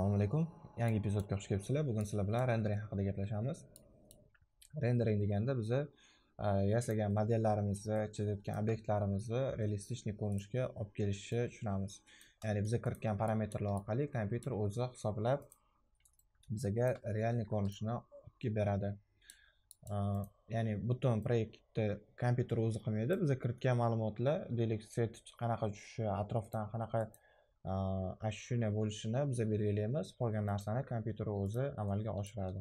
assalomu alaykum yangi epizodga xush kelibsizlar bugun sizlar bilan rendering haqida gaplashamiz rendering deganda biza e, yasagan modellarimizni chizayotgan obyektlarimizni realistik ko'rinishga olib kelishni tushunamiz ya'ni biza kiritgan parametrlar orqali kompyuter o'zi hisoblab bizaga realniy ko'rinishni olib kelib beradi e, ya'ni butun proyektni kompyuter o'zi qilmaydi biza kiritgan ma'lumotlar deylik svet qanaqa tushishi atrofdan qanaqa ana shunday bo'lishini biza belgilaymiz qolgan narsani kompyuter o'zi amalga oshiradi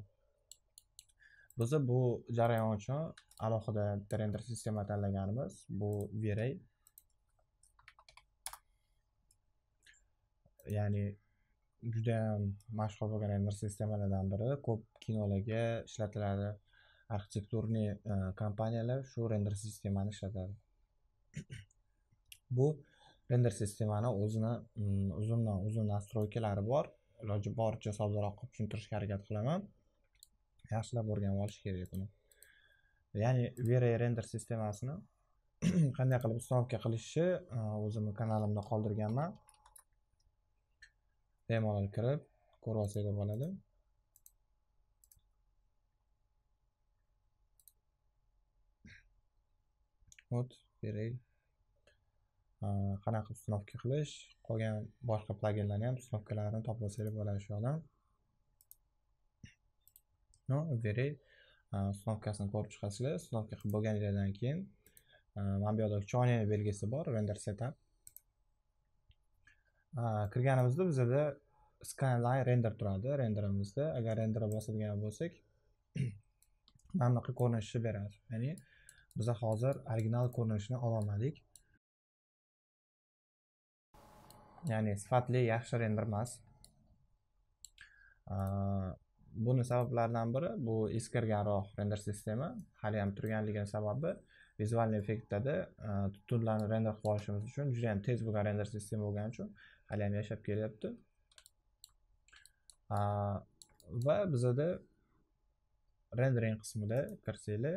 biza bu jarayon uchun alohida bitta render sistema tanlaganmiz bu veray ya'ni judayam mashhur bo'lgan render sistemalardan biri ko'p kinolarga ishlatiladi arxitekturniy e, kompaniyalar shu render sistemani ishlatadi bu render sistemani o'zini uzundan mm, uzun nastroykalari bor iloji boricha soddaroq qilib tushuntirishga harakat qilaman yaxshilab o'rganib olish kerak buni ya'ni vera render sistemasini qanday qilib ustanovka qilishni e, o'zimni kanalimda qoldirganman bemalol kirib ko'rib olsanglar bo'ladi вот beray qanaqa установка qilish qolgan boshqa plaginlarni ham установкаларini topib olsanglar bo'ladi shu yerdan no very установкасini ko'rib chiqasizlar установка qilib bo'lganinglardan keyin mana bu yoqda choyni belgisi bor render setup kirganimizda bizada skyline render turadi renderimizda agar render bosadigan bo'lsak mana bunaqa ko'rinishni beradi ya'ni biza hozir original ko'rinishni ololmadik ya'ni sifatli yaxshi render emas buni sabablaridan biri bu eskirganroq render sistema hali ham turganligini sababi vizualniy effektlarda tutunlarni render qilib olishimiz uchun juda yam tez bo'lgan render sistema bo'lgani uchun hali ham yashab kelyapti va bizada rendering qismida kirsanglar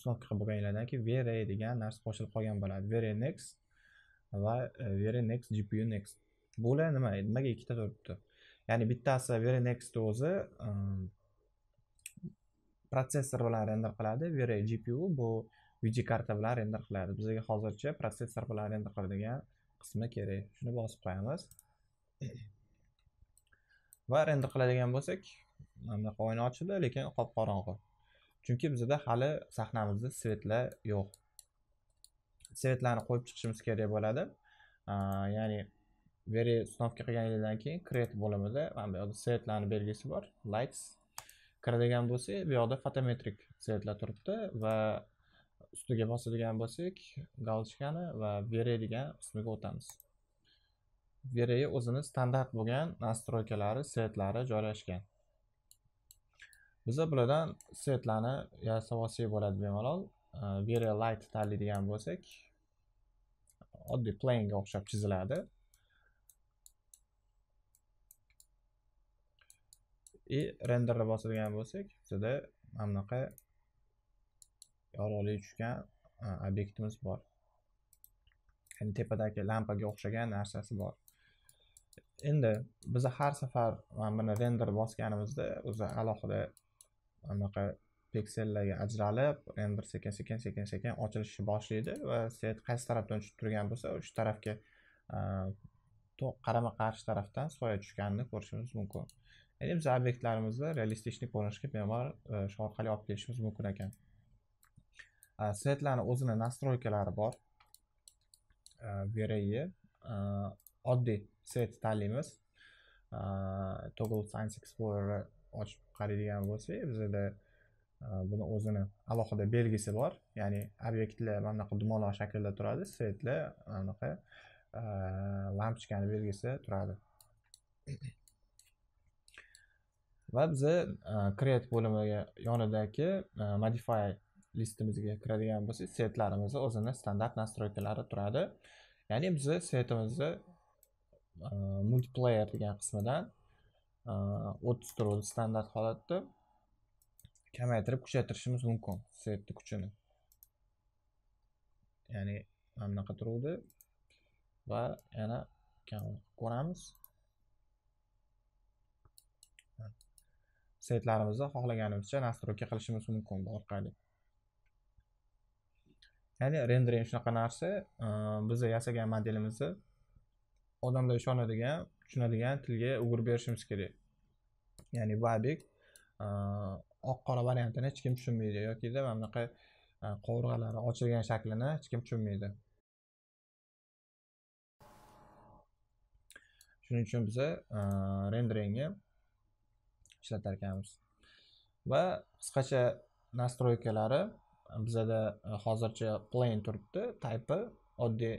stok qilib bo'lganinglardan keyin vray degan narsa qo'shilib qolgan bo'ladi V-ray next va e, verinex gpu next bular nima nimaga ikkita turibdi ya'ni bittasi verinext o'zi ehm, protsessor bilan render qiladi veri gpu bu video karta bilan render qiladi bizga hozircha protsessor bilan render qiladigan qismi kerak shuni bosib qo'yamiz va render qiladigan bo'lsak bunaqa oyna ochildi lekin qop qorong'i chunki bizda hali sahnamizda svetlar yo'q svetlarni qo'yib chiqishimiz kerak bo'ladi ya'ni veri установка qilganingizdan keyin create bo'limida mana bu yoqda svetlarni belgisi bor lights kiradigan bo'lsak bu yoqda fotometrik svetlar turibdi va ustiga bosadigan bo'lsak galochkani va vere degan qismiga o'tamiz veri o'zini standart bo'lgan nastroykalari svetlari joylashgan biza bulardan svetlarni yasab olsak bo'ladi bemalol Э, very light tali degan bo'lsak oddiy ga o'xshab chiziladi и renderni bosadigan bo'lsak bizada mana bunaqa yorug'lik tushgan e, obyektimiz bor ya'ni tepadagi lampaga o'xshagan narsasi bor endi biz har safar mana buni render bosganimizda o'zi alohida anaqa piksellarga ajralib endi bir sekin sekin sekin sekin ochilishni boshlaydi va svet qaysi tarafdan tushib turgan bo'lsa o'sha tarafga qarama qarshi tarafdan soya tushganini ko'rishimiz mumkin ya'ni biz obyektlarimizni realistichni ko'rinishga bemalol e, shu orqali olib kelishimiz mumkin ekan svetlarni o'zini nastroykalari bor vereyi oddiy svet tanlaymiz toggle science explorer ochib qaraydigan bo'lsak bizada Э, buni o'zini alohida belgisi bor ya'ni obyektlar mana bunaqa dumaloq shaklda turadi svetlar mana bunaqa e, lampochkani belgisi turadi va biza e, create bo'limiga yonidagi e, modify listimizga kiradigan bo'lsak svetlarimizni o'zini standart nastroykalari turadi ya'ni biza svetimizni multiplayer degan qismidan o'ttiz turadi standart holatda kamaytirib kuchaytirishimiz mumkin setni kuchini ya'ni mana bunaqa turuvdi va yana ko'ramiz setlarimizni xohlaganimizcha настройка qilishimiz mumkin bu orqali ya'ni rendering shunaqa narsa e, biza yasagan modelimizni odamlar ishonadigan tushunadigan tilga o'girib berishimiz kerak ya'ni bu obyekt oq qora variantini hech kim tushunmaydi yokida mana bunaqa e, qovurg'alari ochilgan shaklini hech kim tushunmaydi shuning uchun biza e, renderingni ishlatar ekanmiz va qisqacha nastroykalari bizada e, hozircha plain turibdi type oddiy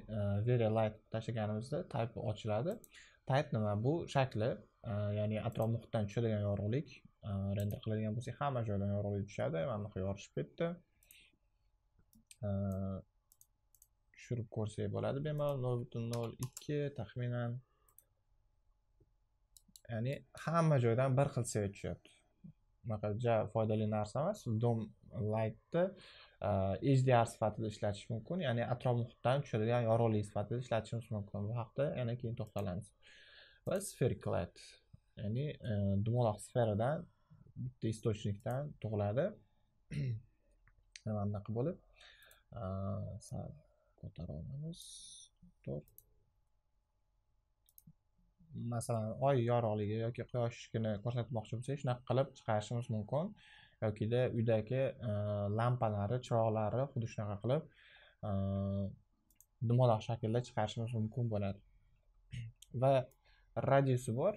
very light tashlaganimizda type ochiladi type nima bu shakli ya'ni atrof muhitdan tushadigan yorug'lik render qiladigan bo'lsak hamma joydan yorug'lik tushadi mana bunaqa yorishib ketdi tushirib ko'rsak bo'ladi bemalol nol butun nol ikki taxminan ya'ni hamma joydan bir xil svet tushyapti bunaqa ja foydali narsa emas dom lightni hdr sifatida ishlatish mumkin ya'ni atrof muhitdan tushadigan yorug'lik sifatida ishlatishimiz mumkin bu haqida yana keyin to'xtalamiz va sferklight ya'ni dumaloq sferadan bitta istochnikdan tug'iladi mana bunaqa bo'lib sal ko'tara olamiz to'rt masalan oy yorug'ligi yoki quyoshgini ko'rsatmoqchi bo'lsak shunaqa qilib chiqarishimiz mumkin yokida uydagi lampalari chiroqlari xuddi shunaqa qilib dumaloq shaklda chiqarishimiz mumkin bo'ladi va radiusi bor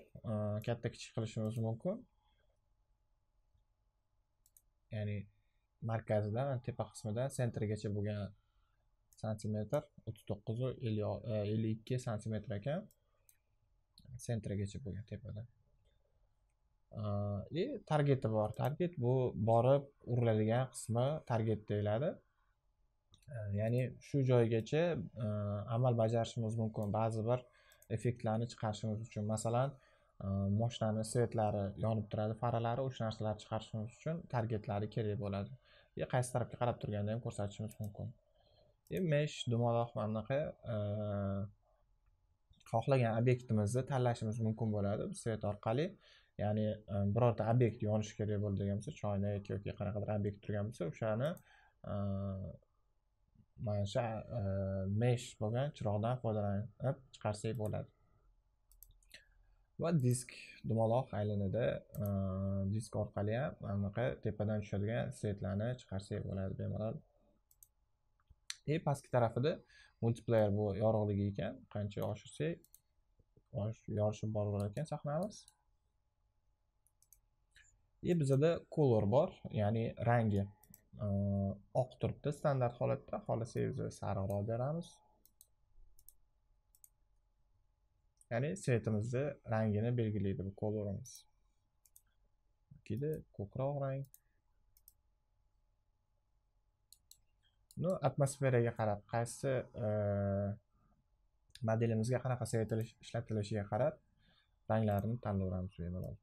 katta kichik qilishimiz mumkin ya'ni markazidan tepa qismidan sentrigacha bo'lgan santimetr o'ttiz to'qqizu e, ellik ikki santimetr ekan sentrigacha bo'lgan tepadan и e, targeti bor target bu borib uriladigan qismi target deyiladi e, ya'ni shu joygacha amal bajarishimiz mumkin ba'zi bir effektlarni chiqarishimiz uchun masalan Э, moshinani svetlari yonib turadi faralari o'sha narsalarni chiqarishimiz uchun targetlari kerak bo'ladi и e, qaysi tarafga qarab turganini ham ko'rsatishimiz mumkin и e, mesh dumaloq mana bunaqa e, xohlagan obyektimizni tanlashimiz mumkin bo'ladi svet orqali ya'ni birorta obyekt yonishi kerak bo'ldi degan bo'lsa choynak yoki qanaqadir obyekt turgan bo'lsa o'shani mana shu mesh bo'lgan chiroqdan foydalanib chiqarsak bo'ladi va disk dumaloq aylanadi disk orqali ham anaqa tepadan tushadigan svetlarni chiqarsak bo'ladi bemalol и e, pastki tarafida multiplayer bu yorug'ligi ekan qancha oshirsak yorishib boraverar ekan sahnamiz и e, bizada color bor ya'ni rangi oq turibdi standart holatda xohlasangiz sariqroq beramiz ya'ni svetimizni rangini belgilaydi bu kolorimiz keyin ko'kroq rang no atmosferaga qarab qaysi e, modelimizga qanaqa svetilish ishlatilishiga qarab ranglarini tanlayveramiz bemalol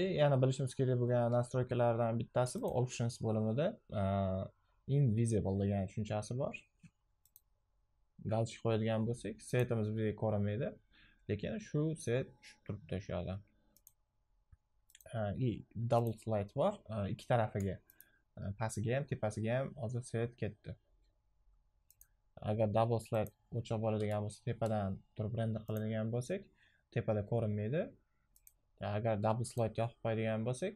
и e, yana bilishimiz kerak bo'lgan nastroykalardan bittasi bu options bo'limida invisible degan tushunchasi bor galchik qo'yilgan bo'lsak setimiz bizga ko'rinmaydi lekin shu set tushib turibdi shu yoqdan и e, double slide bor e, ikki tarafiga e, pastiga ham tepasiga ham hozir svet ketdi agar double slide o'chirib boradigan bo'lsa tepadan turib render qiladigan bo'lsak tepada ko'rinmaydi agar double slide yoqib qo'yadigan bo'lsak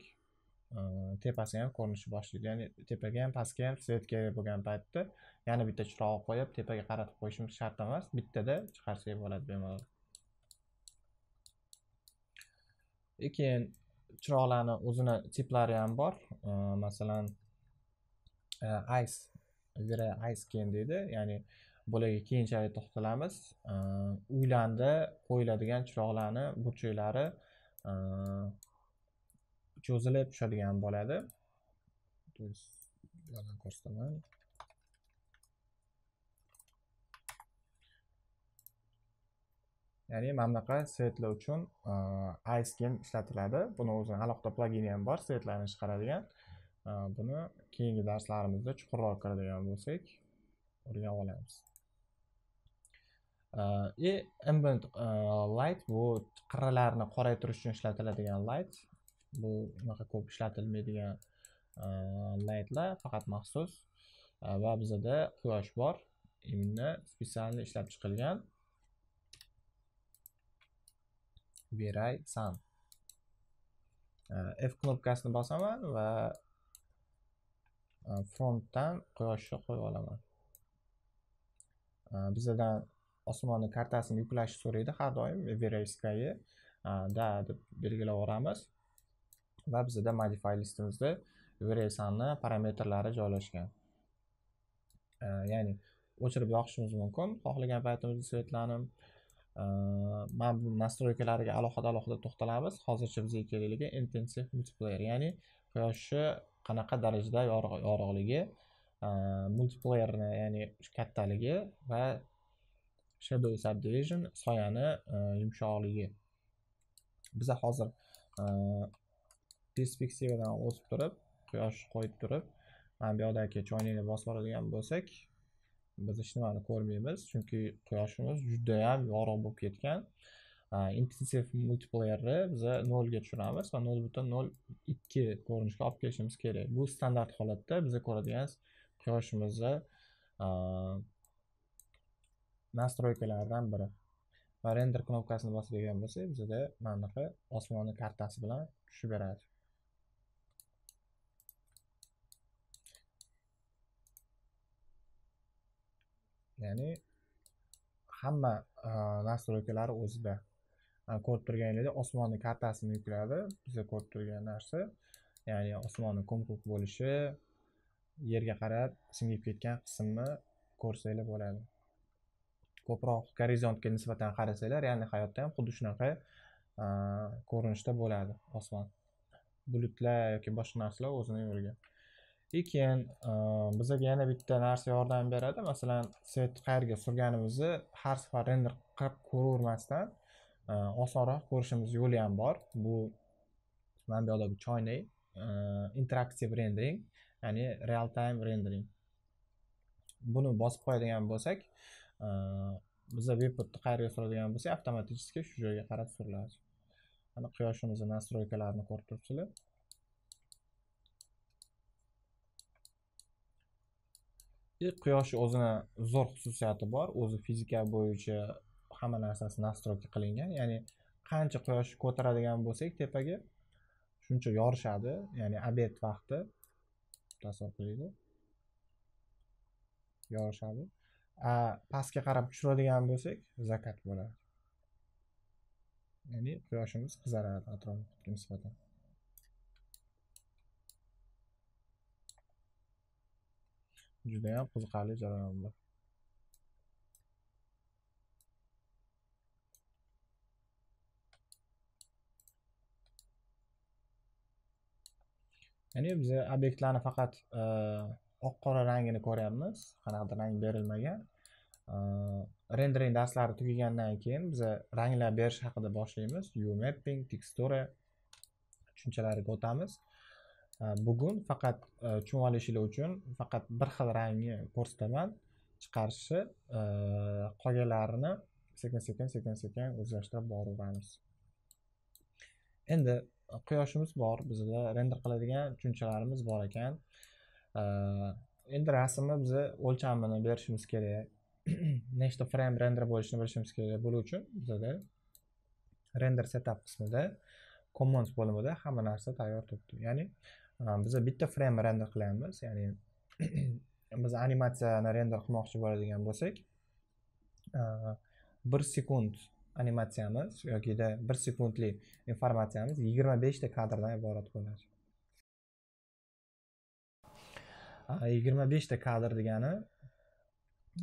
tepasi ham ko'rinishi boshlaydi ya'ni tepaga ham pastga ham svet kerak bo'lgan paytda yana bitta chiroq qo'yib tepaga qaratib qo'yishimiz shart emas bittada chiqarsak bo'ladi bemalol keyin chiroqlarni o'zini tiplari ham bor masalan ice vira ice keyin deydi ya'ni bularga keyinchalik to'xtalamiz uylarda qo'yiladigan chiroqlarni burchaklari cho'zilib tushadigan bo'ladi ko'rsataman ya'ni mana bunaqa svetlar uchun e, iskin ishlatiladi buni o'zini alohida plagini ham bor svetlarni chiqaradigan e, buni keyingi darslarimizda chuqurroq kiradigan bo'lsak o'rganib olamiz e, i ambient light bu qirralarni qoraytirish uchun ishlatiladigan light bu unaqa ko'p ishlatilmaydigan e, laytlar faqat maxsus e, va bizada quyosh bor именно специально ishlab chiqilgan veray san e, f knopkasini bosaman va frontdan quyoshni qo'yib olaman bizadan osmonni kartasini yuklashni so'raydi har doim veray sky da deb belgilab yuboramiz va bizda modify listimizda variablesani parametrlari joylashgan ya'ni o'chirib yoqishimiz mumkin xohlagan paytimizda svetlanib mana bu nastroykalariga alohida alohida to'xtalamiz hozircha bizga kerakligi intensive multiplayer ya'ni quyoshni qanaqa darajada yorug'ligi multiplayerni ya'ni kattaligi va shadow subdivision soyani yumshoqligi biza hozir perspektivadan o'sib turib quyosh qo'yib turib mana bu yoqdagi choynakni bosib boradigan bo'lsak biz hech nimani ko'rmaymiz chunki quyoshimiz judayam yorug' bo'lib ketgan intensiv multiplayerni biza nolga tushiramiz va nol butun nol ikki ko'rinishga olib kelishimiz kerak bu standart holatda biza ko'radigan quyoshimizni nastroykalardan biri va render knopkasini bosadigan bo'lsak bizada mana bunaqa osmonni kartasi bilan tushib beradi ya'ni hamma nastroykalari e, o'zida e, ko'rib turganingizdek osmonni kartasini yukladi biza ko'rib turgan narsa ya'ni osmonni ko'mko'k bo'lishi yerga qarab singib ketgan qismni ko'rsanglar bo'ladi ko'proq gorizontga nisbatan qarasanglar ya'ni hayotda ham xuddi shunaqa e, ko'rinishda bo'ladi osmon bulutlar yoki boshqa narsalar o'zini yo'liga lekin bizga yana bitta narsa yordam beradi masalan set qayerga surganimizni har safar render qilib ko'ravermasdan osonroq ko'rishimiz yo'li ham bor bu mana bu yoqda bu choynay interaktiv rendering ya'ni real time rendering buni bosib qo'yadigan bo'lsak biza veputni qayerga suradigan bo'lsak avtomatichески shu joyga qarab suriladi ana quyoshimizni nastroykalarini ko'rib turibsizlar и quyoshni o'zini zo'r xususiyati bor o'zi fizika bo'yicha hamma narsasi настройка qilingan ya'ni qancha quyosh ko'taradigan bo'lsak tepaga shuncha yorishadi ya'ni obed vaqti tasavvur qilaylik yorishadi pastga qarab tushiradigan bo'lsak zakat bo'ladi ya'ni quyoshimiz qizaradi atrof nisbatan judayam qiziqarli jarayon bu ya'ni biz obyektlarni faqat eh, oq qora rangini ko'ryapmiz qanaqadir rang berilmagan eh, rendering darslari tugagandan keyin biz ranglar berish haqida boshlaymiz u mapping tekstura tushunchalariga o'tamiz Э, bugun faqat э, chuvalishilar uchun faqat bir xil rangni ko'rsataman chiqarishni e, qolganlarini sekin sekin sekin sekin o'zlashtirib boraveramiz endi quyoshimiz bor bizda render qiladigan tushunchalarimiz bor ekan e, endi rasmni biza o'lchamini berishimiz kerak nechta frame render bo'lishini bilishimiz kerak buning uchun bizada render setup qismida commons bo'limida hamma narsa tayyor turibdi ya'ni biza bitta frame render qilyapmiz ya'ni biz animatsiyani render qilmoqchi bo'ladigan bo'lsak bir sekund animatsiyamiz yokida bir sekundli informatsiyamiz yigirma beshta kadrdan iborat bo'ladi yigirma beshta kadr degani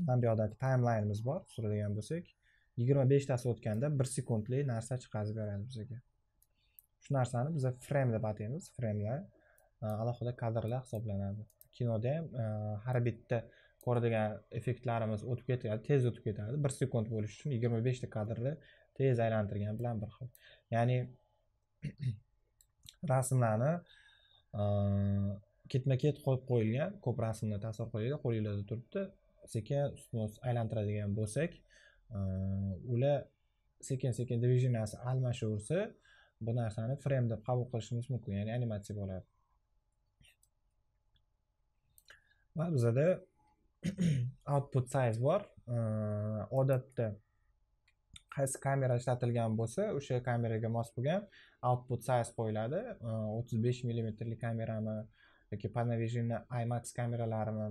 mana bu yoqdagi timelineimiz bor suradigan bo'lsak yigirma beshtasi o'tganda bir sekundli narsa chiqazib beradi bizaga shu narsani biz frame deb ataymiz frame Э, alohida kadrlar hisoblanadi kinoda ham э, har bitta ko'radigan effektlarimiz o'tib ketadi tez o'tib ketadi bir sekund bo'lishi uchun yigirma beshta kadrni tez aylantirgan bilan bir xil ya'ni rasmlarni э, ketma ket qo'yib qo'yilgan ko'p rasmni tasvir qo'yilgan qo'linglarda turibdi sekin ustma ust aylantiradigan bo'lsak ular sekin sekin divizionasi almashaversa bu narsani frem deb qabul qilishimiz mumkin ya'ni animatsiya bo'ladi va bizada output size bor odatda qaysi kamera ishlatilgan bo'lsa o'sha kameraga mos bo'lgan output size qo'yiladi o'ttiz besh millimetrli kamerami yoki panovisionda imax kameralarimi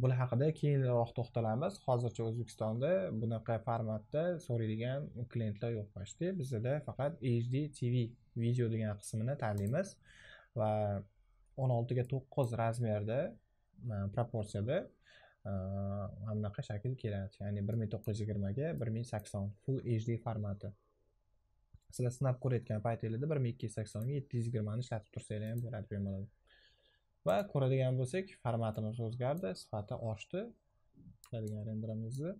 bular haqida keyinroq to'xtalamiz hozircha o'zbekistonda bunaqa formatda so'raydigan klientlar yo'q почти bizada faqat hd tv video degan qismini tanlaymiz va o'n oltiga to'qqiz razmerda e, proporsiyada e, mana bunaqa shakl keladi ya'ni bir ming to'qqiz yuz yigirmaga bir ming sakson full hd formati sizlar sinab ko'rayotgan paytinglarda bir ming ikki yuz saksonga yetti yuz yigirmani ishlatib tursanglar ham bo'ladi bemalol va ko'radigan bo'lsak formatimiz o'zgardi sifati oshdi qiladigan renderimizni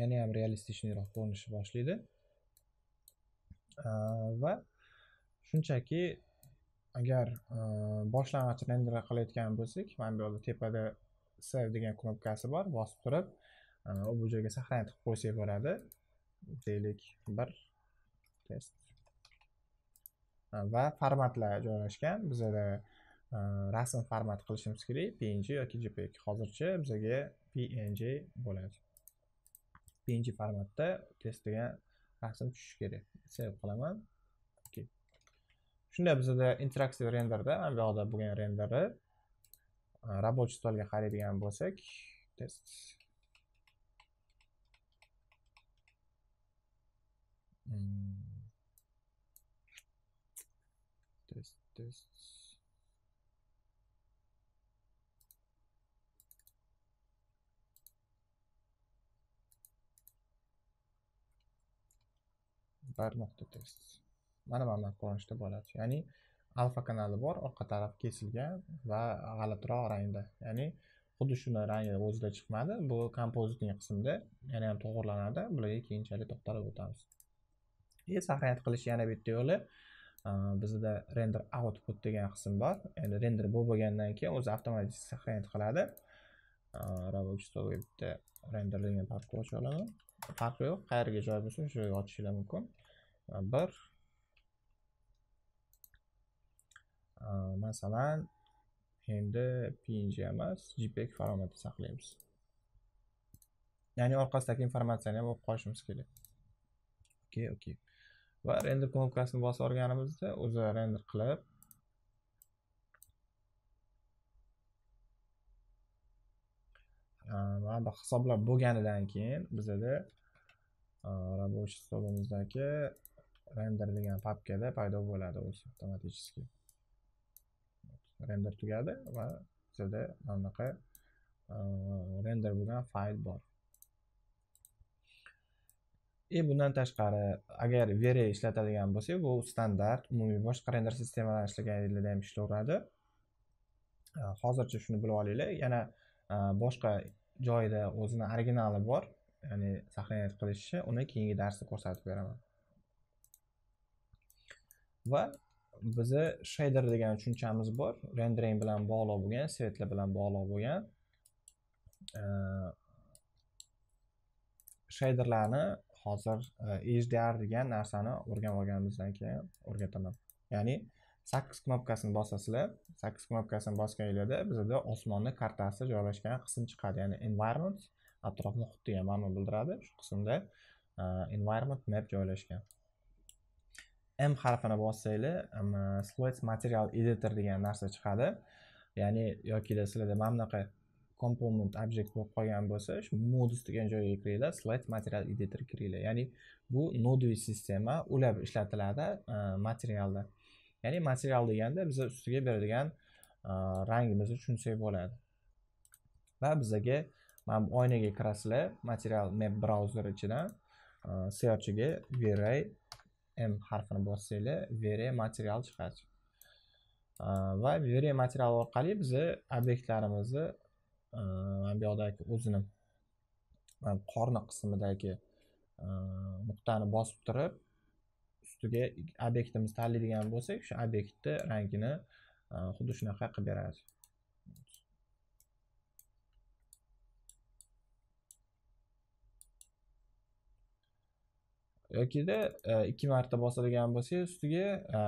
yana ham realistichniroq ko'rinishni boshlaydi va shunchaki agar boshlang'ich render qilayotgan bo'lsak mana bu yerda tepada save degan knopkasi bor bosib turib bu joyga сохранять qilib qo'ysak bo'ladi deylik bir test va formatlar joylashgan bizada rasm format qilishimiz kerak png yoki jpeg hozircha bizaga png bo'ladi keyingi formatda test degan rasm tushishi kerak save qilaman shunda bizada interaktiv renderda mana bu yoqda bo'lgan renderi рабочий stolga qaraydigan bo'lsak test test test rahbar nuqta test mana mana ko'rinishda bo'ladi ya'ni alfa kanali bor orqa taraf kesilgan va g'alatiroq rangda ya'ni xuddi shuni rangi o'zida chiqmadi bu kompozitning qismida yana ham to'g'irlanadi bularga keyinchalik to'xtalib o'tamiz и сохранять qilish yana bitta yo'li bizda render output degan qism bor endi render bu bo'lgandan keyin o'zi avtomatik сохранять qiladi рабочий bitta renderlangan pапka olaman farqi yo'q qayerga joy bo'lsa o'sha yoqishinglar mumkin bir masalan endi png emas jpeg formatda saqlaymiz ya'ni orqasidagi informatsiyani ham o'qib qolishimiz kerak okey okey va render knopkasini bosib olganimizda o'zi render qilib mana bu hisoblab bo'lganidan keyin bizada рабочий hisobimizdagi render degan papkada paydo bo'ladi o'zi avtomatichески render tugadi va sizda mana bunaqa e, render bo'lgan fayl bor и e, bundan tashqari agar vere ishlatadigan bo'lsak bu standart umumiy boshqa render sistemalar ishlaganlarda ham ishlayveradi e, hozircha shuni bilib olinglar yana boshqa joyida o'zini originali bor ya'ni сохранять qilishi uni keyingi darsda ko'rsatib beraman va biza shader degan tushunchamiz bor rendering bilan bog'liq bo'lgan svetlar bilan bog'liq bo'lgan e, shaderlarni hozir e, hdr degan narsani o'rganib olganimizdan keyin o'rgataman ya'ni sakkiz knopkasini bosasizlar sakkiz knopkasini bosganinglarda bizada osmonni kartasi joylashgan qism chiqadi ya'ni environment atrof muhit degan ma'no bildiradi shu qismda e, environment map joylashgan m harfini bossanglar slots material editor degan narsa chiqadi ya'ni yokida sizlarda mana bunaqa komponent object bo'lib qolgan bo'lsa shu modus degan joyga kiringlar slide material editor kiringlar ya'ni bu noduy sistema ular ishlatiladi e, materialda ya'ni material deganda biza ustiga beradigan e, rangimizni tushunsak bo'ladi va bizaga mana bu oynaga kirasizlar material map brauzer ichidan e, searchiga veray m harfini bossanglar vere material chiqadi va vere material orqali bizni obyektlarimizni buyoqdagi o'zini qorni qismidagi nuqtani bosib turib ustiga obyektimizni tanlaydigan bo'lsak o'sha obyektni rangini xuddi shunaqa qilib beradi yokida e, ikki marta bosilgan bo'lsa ustiga e,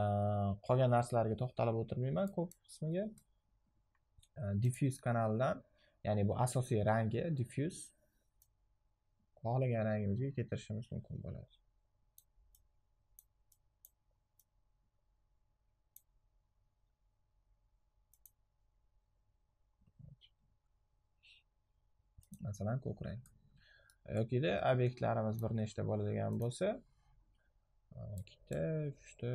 qolgan narsalarga to'xtalib o'tirmayman ko'p qismiga e, diffuse kanalidan ya'ni bu asosiy rangi diffuse xohlagan rangimizga keltirishimiz mumkin bo'ladi masalan ko'k rang yokida obyektlarimiz bir nechta bo'ladigan bo'lsa e, ikkita uchta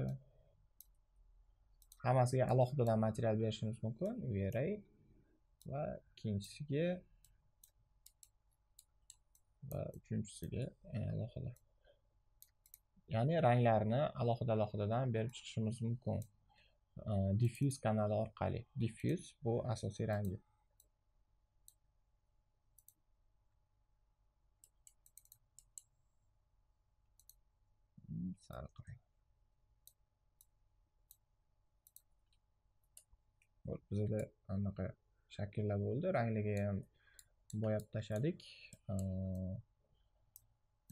hammasiga alohida material berishimiz mumkin array va ikkinchisiga va uchinchisiga alohida ya'ni ranglarni alohida alohidadan berib chiqishimiz mumkin e, diffuse kanali orqali diffuse bu asosiy rangi sari qarang bizda anaqa shakllar bo'ldi rangliga ham bo'yab tashladik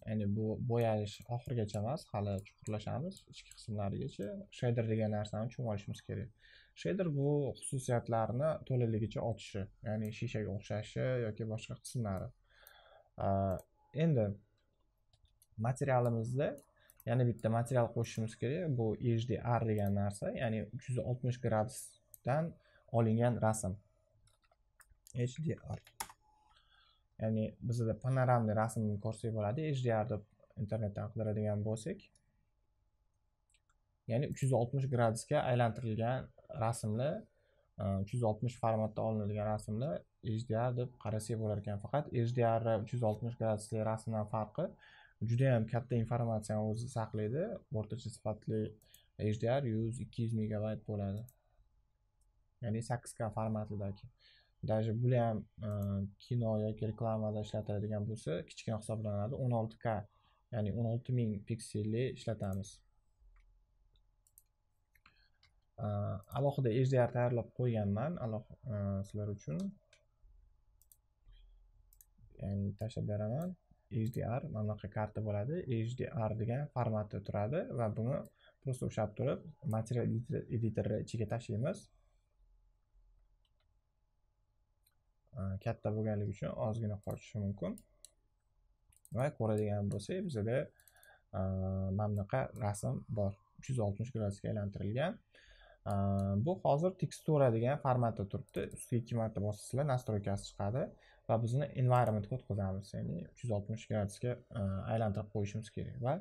ya'ni bu bo'yalish oxirigacha emas hali chuqurlashamiz ichki qismlarigacha shader degan narsani tushunib kerak shader bu xususiyatlarni to'laligicha otishi ya'ni shishaga o'xshashi yoki boshqa qismlari endi materialimizda yana bitta material qo'shishimiz kerak bu hdr degan narsa ya'ni uch yuz oltmish gradusdan olingan rasm hdr ya'ni bizda panoramli rasmni ko'rsak bo'ladi hdr deb internetdan qidiradigan bo'lsak ya'ni uch yuz oltmish gradusga aylantirilgan rasmni e, uch yuz oltmish formatda olinadigan rasmni hdr deb qarasak bo'lar ekan faqat hdrni uch yuz oltmish gradusli rasmdan farqi juda yam katta informatsiyani o'zi saqlaydi o'rtacha sifatli hdr yuz ikki yuz megabayt bo'ladi ya'ni sakkiz k formatidagi даже buni ham e, kino yoki reklamada ishlatiladigan bo'lsa kichkina hisoblanadi o'n olti k ya'ni o'n olti ming pikselli ishlatamiz e, alohida hdr tayyorlab qo'yganman e, sizlar uchun ya'ni tashlab beraman hdr mana bunaqa karta bo'ladi hdr degan formatda turadi va buni просто ushlab turib material editor ichiga tashlaymiz katta bo'lganligi uchun ozgina qochishi mumkin va ko'radigan bo'lsak bizada mana bunaqa rasm bor uch yuz oltmish gradusga aylantirilgan bu hozir tekstura degan formatda turibdi ustiga ikki marta bossizlar nastroykasi chiqadi va bizni environmentga o'tkazamiz ya'ni uch yuz oltmish gradusga e, aylantirib qo'yishimiz kerak va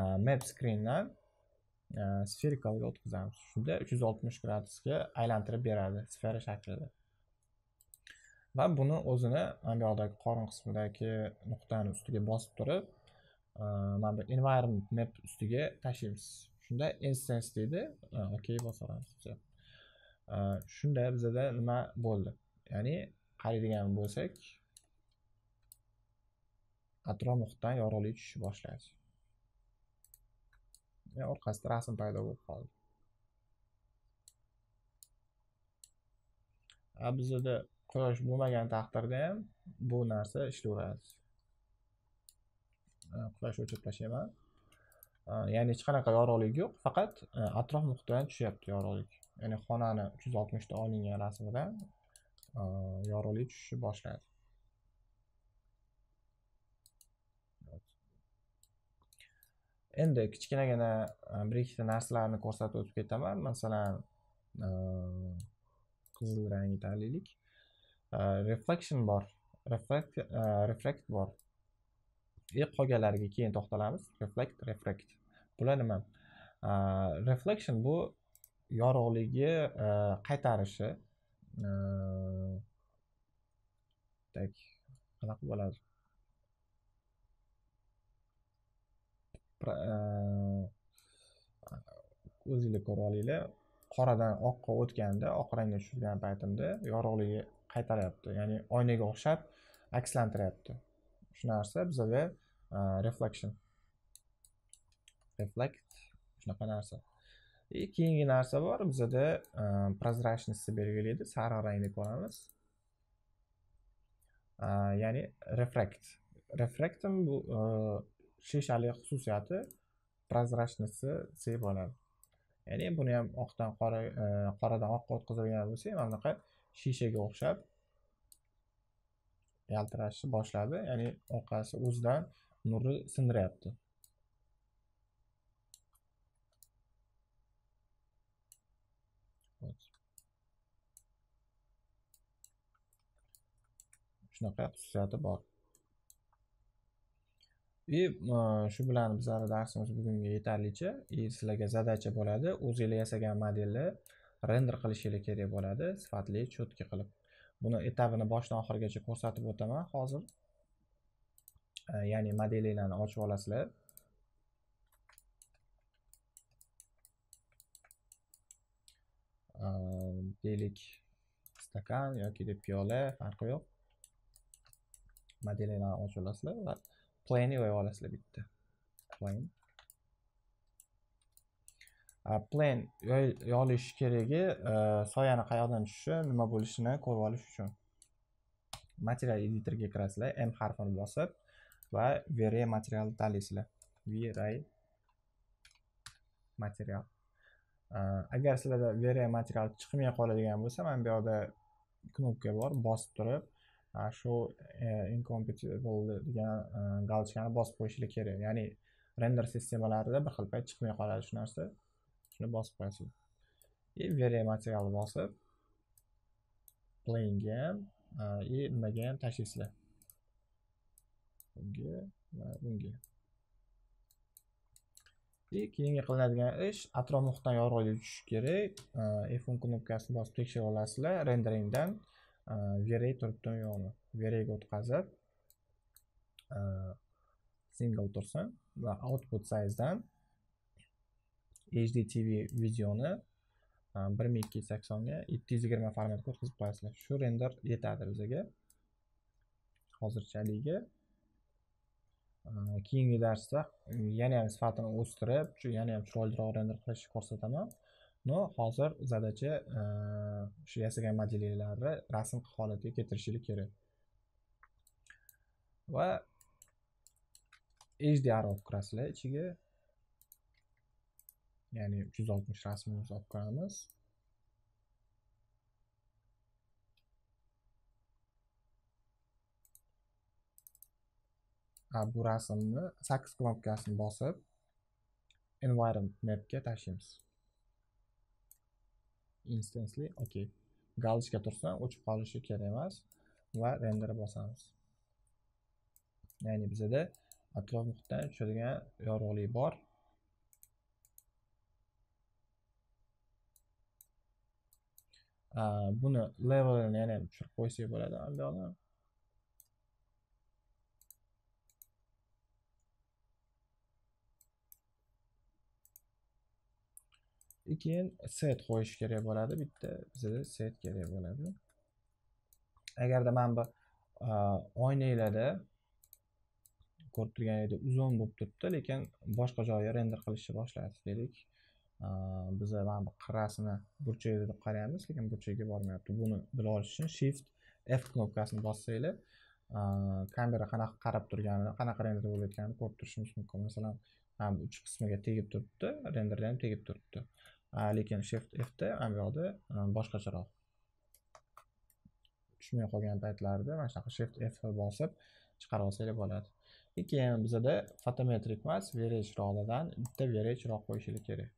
e, map screendan e, ga o'tkazamiz shunda uch yuz oltmish gradusga aylantirib beradi sfera shaklida va buni o'zini mana bu yoqdagi qorin qismidagi nuqtani ustiga bosib turib mana bu environment map ustiga tashlaymiz shunda instance deydi okey bosib olamiz shunda bizada nima bo'ldi ya'ni qaraydigan bo'lsak atrof muhitdan yorug'lik tushishni boshlaydi orqasida rasm paydo bo'lib qoldi bizada quyosh bo'lmagan taqdirda ham bu narsa ishlayveradi quyosh o'chirib tashlayman ya'ni hech qanaqa yorug'lik yo'q faqat atrof muhitdan tushyapti yorug'lik ya'ni xonani uch yuz oltmishda olingan rasmidan yorili tushishni boshladi endi kichkinagina bir ikkita narsalarni ko'rsatib o'tib ketaman masalan qizil rangni tanlaylik reflection bor э, reflect reflect bor и qolganlariga keyin to'xtalamiz reflect refrakt bular nima reflection bu yorug'ligi qaytarishi Э, так qanaqa bo'ladi э, o'zinglar ko'rib olinglar qoradan oqqa o'tganda oq rangga tushirgan paytimda yorug'ligi qaytaryapti ya'ni oynaga o'xshab akslantiryapti shu narsa bizaga e, reflection reflect shunaqa narsa и keyingi narsa bor bizada e, прозрачностьni belgilaydi sariq rangda ko'ramiz e, ya'ni refrakt refraktim bu e, shishali xususiyati прозрачностьi c bo'ladi ya'ni buni ham oqdan qora qoradan oqqa o'tkazilgan bo'lsa mana bunaqa shishaga o'xshab yaltirashni boshladi ya'ni orqasi o'zidan nurni sindiryapti shunaqa xususiyati bor и shu bilan bizani darsimiz bugunga yetarlicha и sizlarga zadacha bo'ladi o'zinglar yasagan modelni render qilishinglar kerak bo'ladi sifatli четкий qilib buni etapini boshidan oxirigacha ko'rsatib o'taman hozir ya'ni modelinglarni ochib olasizlar deylik stakan yoki piyola farqi yo'q modelini ochib olasizlar va plane qo'yib olasizlar bitta plane plain yolish keragi e, soyani qayerdan tushishi nima bo'lishini ko'rib olish uchun material editorga kirasizlar m harfini bosib va vere materialni tanlaysizlar vray material e, agar sizlarda vere material chiqmay qoladigan bo'lsa mana bu yoqda knopka bor bosib turib shu e, incompatible degan e, galochkani bosib qo'yishlik kerak ya'ni render sistemalarida bir xil payt chiqmay qoladi shu narsa shuni bosib qo'yasiz и variable materialni bosib plainga e, и nimaga ham tashlaysizlar bunga va bunga и keyingi qilinadigan ish atrof muhitdan yorug'lik tushishi kerak f o'n knopkasini bosib tekshirib olasizlar renderingdan veray turibdimi yo'qmi veragga o'tkazib single tursin va output sizedan hdtv videoni bir ming ikki yuz saksonga yetti yuz yigirma formatga o'tkazib qo'yasizlar shu render yetadi bizaga hozirchaligi keyingi darsda yana ham sifatini o'stirib yana ham chiroyliroq render qilishni ko'rsataman no hozir zadacha o'sha yasagan modelinglarni rasm holatiga keltirishing kerak va hdr olib kirasizlar ichiga ya'ni uch yuz oltmish rasmimizni olib kiramiz bu rasmni sakkiz knopkasini bosib environment mapga tashlaymiz instantly ok galochka tursa o'chib qolishi kerak emas va render bosamiz ya'ni bizada atrof muhitdan tushadigan yorug'lik bor buni levelini yana tushirib qo'ysak bo'ladi albatta keyin set qo'yish kerak bo'ladi bitta bizada set kerak bo'ladi agarda mana bu oynalarda ko'rib yerda uzun bo'lib turibdi lekin boshqa joyi render qilishni boshladi deylik biza mana bu qirrasini burchagi deb qaraymiz lekin burchagiga bormayapti buni bilib olish uchun shift f knopkasini bossanglar kamera qanaqa qarab turganini qanaqa render bo'layotganini ko'rib turishimiz mumkin masalan mana bu uch qismiga tegib turibdi renderda ham tegib turibdi lekin shift fda mana bu yoqda boshqacharoq tushmay qolgan paytlarida mana shunaqa shift f bosib chiqarib olsanglar bo'ladi keyin bizada fotometrik emas verage rodadan bitta verage roq qo'yishlik kerak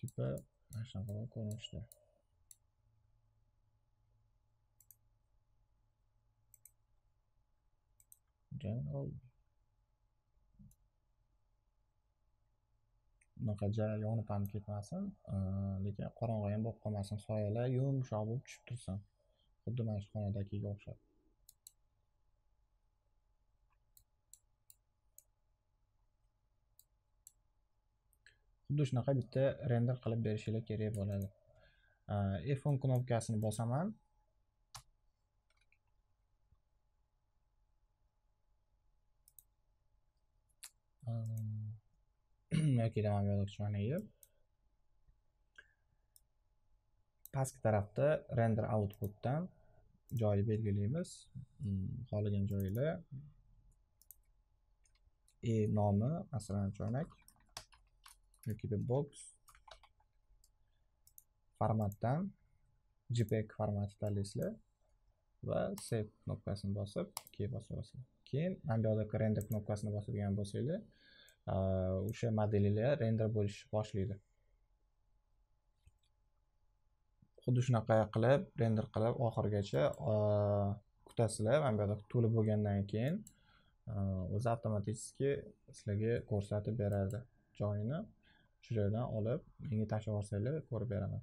tipa mana shunaqa ko'rinishda jang oldi bunaqa yonib ham ketmasin lekin qorong'i ham bo'lib qolmasin soyalar yumshoq bo'lib tushib tursin xuddi mana shu xonadagiga o'xshab xuddi shunaqa bitta render qilib berishinglar kerak bo'ladi f o'n knopkasini bosaman yoki yozuvchimani pastki tarafda render outputdan joyni belgilaymiz xohlagan joyinglar e nomi masalan choynak yoki box formatdan jpeg formati tanlaysizlar va save knopkasini bosib keyin olasizlar keyin mana bu yoqdagi render knopkasini bosadigan bo'lsanglar o'sha modelinglar render bo'lishni boshlaydi xuddi shunaqa qilib render qilib oxirigacha kutasizlar mana bu yerda to'lib bo'lgandan keyin o'zi avtomatik sizlarga ko'rsatib beradi joyini shu joydan olib menga tashlab yuborsanglar ko'rib beraman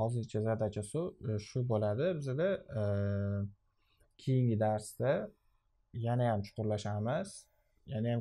hozircha задача e, shu bo'ladi bizada e, keyingi darsda yana ham chuqurlashamiz yana ham